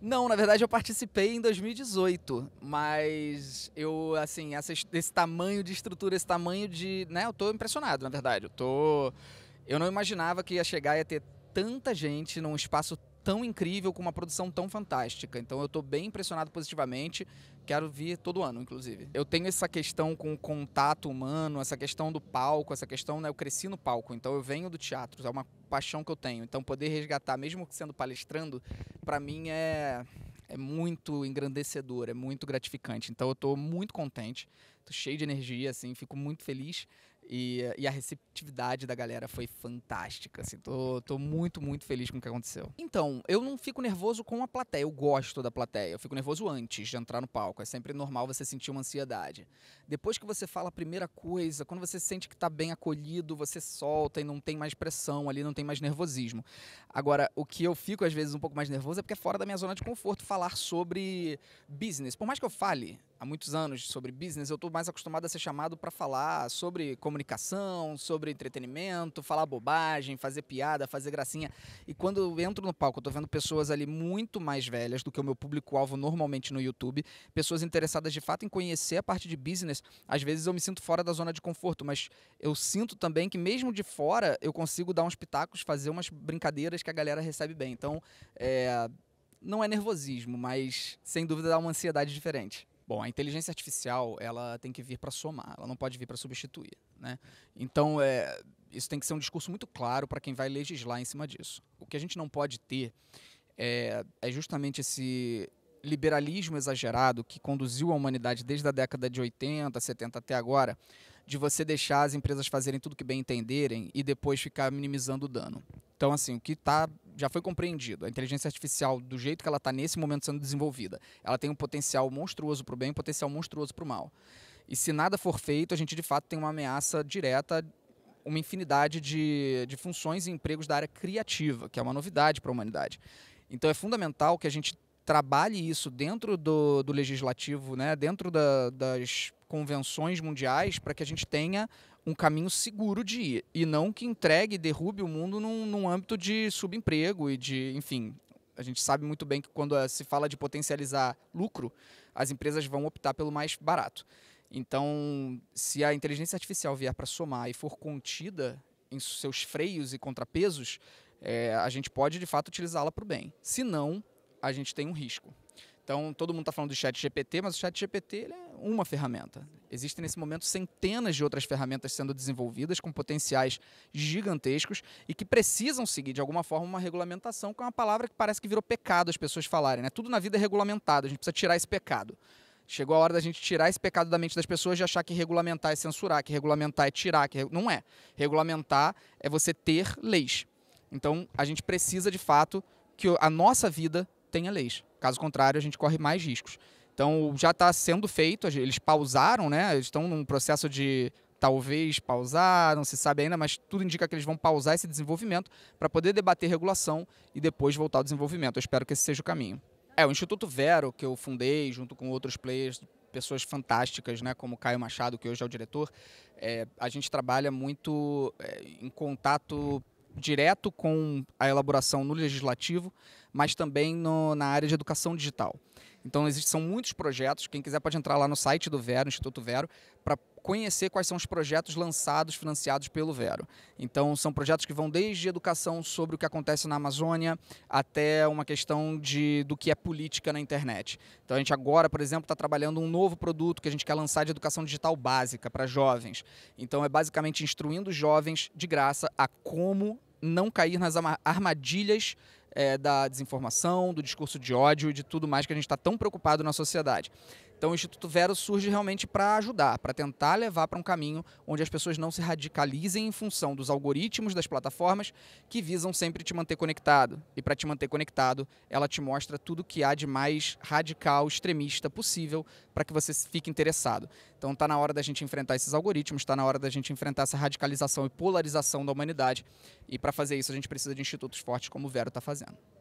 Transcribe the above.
Não, na verdade eu participei em 2018, mas eu, assim, essa, esse tamanho de estrutura, esse tamanho de. né, eu tô impressionado, na verdade. Eu tô. Eu não imaginava que ia chegar e ia ter tanta gente num espaço tão incrível, com uma produção tão fantástica. Então eu estou bem impressionado positivamente. Quero vir todo ano, inclusive. Eu tenho essa questão com o contato humano, essa questão do palco, essa questão, né? Eu cresci no palco, então eu venho do teatro, é uma paixão que eu tenho. Então poder resgatar, mesmo sendo palestrando, para mim é é muito engrandecedor, é muito gratificante. Então eu estou muito contente, estou cheio de energia, assim, fico muito feliz e, e, a receptividade da galera foi fantástica, assim. Tô, tô muito, muito feliz com o que aconteceu. Então, eu não fico nervoso com a plateia. Eu gosto da plateia. Eu fico nervoso antes de entrar no palco. É sempre normal você sentir uma ansiedade. Depois que você fala a primeira coisa, quando você sente que tá bem acolhido, você solta e não tem mais pressão ali, não tem mais nervosismo. Agora, o que eu fico às vezes um pouco mais nervoso é porque é fora da minha zona de conforto falar sobre business. Por mais que eu fale há muitos anos sobre business, eu tô mais acostumado a ser chamado para falar sobre como comunicação, sobre entretenimento, falar bobagem, fazer piada, fazer gracinha. E quando eu entro no palco, eu tô vendo pessoas ali muito mais velhas do que o meu público-alvo normalmente no YouTube, pessoas interessadas de fato em conhecer a parte de business. Às vezes eu me sinto fora da zona de conforto, mas eu sinto também que mesmo de fora eu consigo dar uns pitacos, fazer umas brincadeiras que a galera recebe bem. Então, é, não é nervosismo, mas sem dúvida dá uma ansiedade diferente. Bom, a inteligência artificial ela tem que vir para somar, ela não pode vir para substituir. Né? Então, é, isso tem que ser um discurso muito claro para quem vai legislar em cima disso. O que a gente não pode ter é, é justamente esse liberalismo exagerado que conduziu a humanidade desde a década de 80, 70 até agora, de você deixar as empresas fazerem tudo que bem entenderem e depois ficar minimizando o dano. Então, assim, o que está já foi compreendido. A inteligência artificial, do jeito que ela está nesse momento sendo desenvolvida, ela tem um potencial monstruoso para o bem um potencial monstruoso para o mal. E se nada for feito, a gente de fato tem uma ameaça direta, uma infinidade de, de funções e empregos da área criativa, que é uma novidade para a humanidade. Então é fundamental que a gente trabalhe isso dentro do, do legislativo, né, dentro da, das convenções mundiais para que a gente tenha um caminho seguro de ir e não que entregue e derrube o mundo num, num âmbito de subemprego e de, enfim, a gente sabe muito bem que quando eh, se fala de potencializar lucro, as empresas vão optar pelo mais barato. Então, se a inteligência artificial vier para somar e for contida em seus freios e contrapesos, é, a gente pode de fato utilizá-la para o bem. Se não, a gente tem um risco. Então, todo mundo está falando do chat GPT, mas o chat GPT ele é uma ferramenta. Existem nesse momento centenas de outras ferramentas sendo desenvolvidas com potenciais gigantescos e que precisam seguir de alguma forma uma regulamentação, que é uma palavra que parece que virou pecado as pessoas falarem, né? Tudo na vida é regulamentado, a gente precisa tirar esse pecado. Chegou a hora da gente tirar esse pecado da mente das pessoas de achar que regulamentar é censurar, que regulamentar é tirar, que não é. Regulamentar é você ter leis. Então, a gente precisa de fato que a nossa vida tenha leis. Caso contrário, a gente corre mais riscos. Então já está sendo feito, eles pausaram, né? Eles estão num processo de talvez pausar, não se sabe ainda, mas tudo indica que eles vão pausar esse desenvolvimento para poder debater regulação e depois voltar ao desenvolvimento. Eu espero que esse seja o caminho. É, o Instituto Vero, que eu fundei junto com outros players, pessoas fantásticas, né, como Caio Machado, que hoje é o diretor, é, a gente trabalha muito é, em contato direto com a elaboração no legislativo, mas também no, na área de educação digital. Então, existem, são muitos projetos. Quem quiser pode entrar lá no site do Vero, Instituto Vero, para conhecer quais são os projetos lançados, financiados pelo Vero. Então, são projetos que vão desde educação sobre o que acontece na Amazônia até uma questão de, do que é política na internet. Então, a gente agora, por exemplo, está trabalhando um novo produto que a gente quer lançar de educação digital básica para jovens. Então, é basicamente instruindo jovens de graça a como não cair nas armadilhas é, da desinformação, do discurso de ódio e de tudo mais que a gente está tão preocupado na sociedade. Então o Instituto Vero surge realmente para ajudar, para tentar levar para um caminho onde as pessoas não se radicalizem em função dos algoritmos das plataformas que visam sempre te manter conectado. E para te manter conectado, ela te mostra tudo que há de mais radical, extremista possível para que você fique interessado. Então está na hora da gente enfrentar esses algoritmos, está na hora da gente enfrentar essa radicalização e polarização da humanidade. E para fazer isso a gente precisa de institutos fortes como o Vero está fazendo.